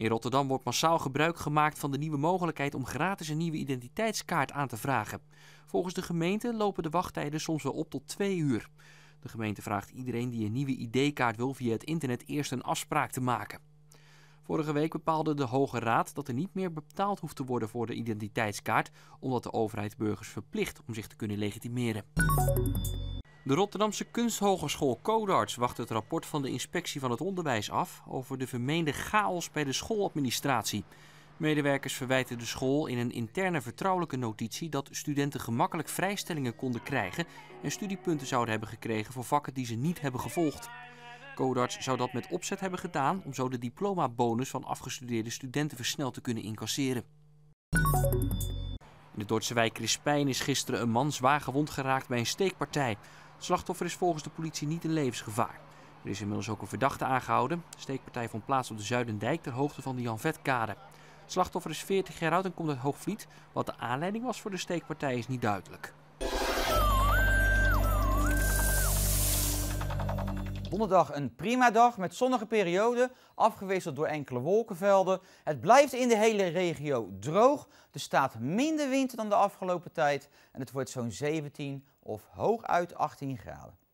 In Rotterdam wordt massaal gebruik gemaakt van de nieuwe mogelijkheid om gratis een nieuwe identiteitskaart aan te vragen. Volgens de gemeente lopen de wachttijden soms wel op tot twee uur. De gemeente vraagt iedereen die een nieuwe ID-kaart wil via het internet eerst een afspraak te maken. Vorige week bepaalde de Hoge Raad dat er niet meer betaald hoeft te worden voor de identiteitskaart, omdat de overheid burgers verplicht om zich te kunnen legitimeren. De Rotterdamse Kunsthogeschool Codarts wacht het rapport van de inspectie van het onderwijs af over de vermeende chaos bij de schooladministratie. Medewerkers verwijten de school in een interne vertrouwelijke notitie dat studenten gemakkelijk vrijstellingen konden krijgen en studiepunten zouden hebben gekregen voor vakken die ze niet hebben gevolgd. Codarts zou dat met opzet hebben gedaan om zo de diplomabonus van afgestudeerde studenten versneld te kunnen incasseren. In de Dordtse wijk Crispijn is gisteren een man zwaar gewond geraakt bij een steekpartij slachtoffer is volgens de politie niet in levensgevaar. Er is inmiddels ook een verdachte aangehouden. De steekpartij vond plaats op de Zuidendijk ter hoogte van de Vetkade. Het slachtoffer is 40 jaar oud en komt uit Hoogvliet. Wat de aanleiding was voor de steekpartij is niet duidelijk. Donderdag een prima dag met zonnige periode afgewisseld door enkele wolkenvelden. Het blijft in de hele regio droog. Er staat minder wind dan de afgelopen tijd en het wordt zo'n 17 of hooguit 18 graden.